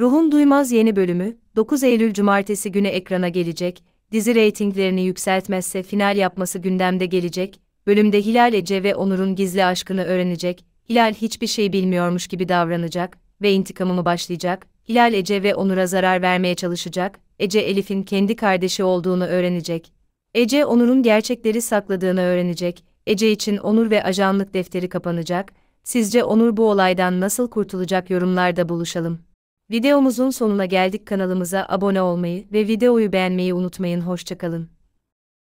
Ruhun Duymaz yeni bölümü 9 Eylül Cumartesi günü ekrana gelecek. Dizi reytinglerini yükseltmezse final yapması gündemde gelecek. Bölümde Hilal Ece ve Onur'un gizli aşkını öğrenecek. Hilal hiçbir şey bilmiyormuş gibi davranacak ve intikamımı başlayacak. Hilal Ece ve Onur'a zarar vermeye çalışacak. Ece Elif'in kendi kardeşi olduğunu öğrenecek. Ece Onur'un gerçekleri sakladığını öğrenecek. Ece için Onur ve ajanlık defteri kapanacak. Sizce Onur bu olaydan nasıl kurtulacak yorumlarda buluşalım. Videomuzun sonuna geldik kanalımıza abone olmayı ve videoyu beğenmeyi unutmayın hoşçakalın.